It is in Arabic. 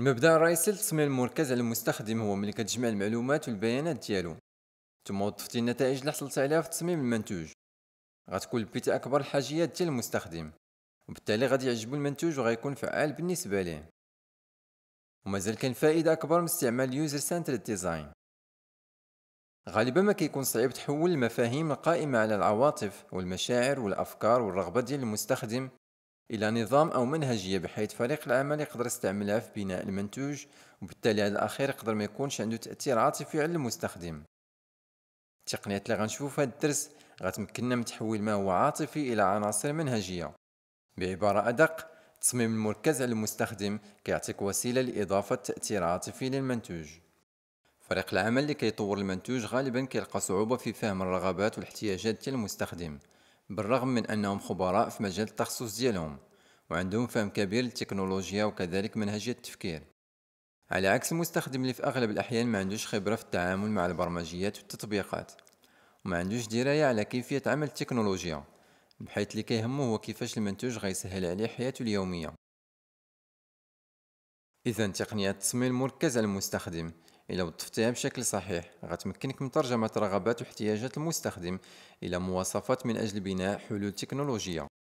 المبدا الرئيسي للتصميم المركز على المستخدم هو ملي كتجمع المعلومات والبيانات ديالو ثم وظفتي النتائج اللي حصلت عليها في تصميم المنتوج غتكون لبيتي اكبر الحاجيات ديال المستخدم وبالتالي غادي يعجبو المنتوج وغيكون فعال بالنسبه ليه ومازال كان فائده اكبر من استعمال اليوزر سنتر ديزاين غالبا ما كيكون صعيب تحول المفاهيم القائمه على العواطف والمشاعر والافكار والرغبه ديال المستخدم إلى نظام أو منهجية بحيث فريق العمل يقدر يستعملها في بناء المنتوج وبالتالي هذا الأخير يقدر ما يكونش عنده تأثير عاطفي على المستخدم التقنيات اللي غنشوفو في هذا الدرس غتمكننا من تحويل ما هو عاطفي إلى عناصر منهجية بعبارة أدق التصميم المركز على المستخدم كيعطيك وسيلة لإضافة تأثير عاطفي للمنتوج فريق العمل اللي كيطور المنتوج غالبا كيلقى صعوبة في فهم الرغبات والاحتياجات ديال المستخدم بالرغم من أنهم خبراء في مجال التخصص ديالهم وعندهم فهم كبير للتكنولوجيا وكذلك منهجية التفكير على عكس المستخدم اللي في أغلب الأحيان ما عندوش خبرة في التعامل مع البرمجيات والتطبيقات وما عندوش دراية على كيفية عمل التكنولوجيا بحيث اللي كيهمه هو كيفاش المنتوج غيسهل عليه حياته اليومية إذا تقنية التصميم المركز على المستخدم إلى وظفتها بشكل صحيح غتمكنك من ترجمة رغبات واحتياجات المستخدم إلى مواصفات من أجل بناء حلول تكنولوجية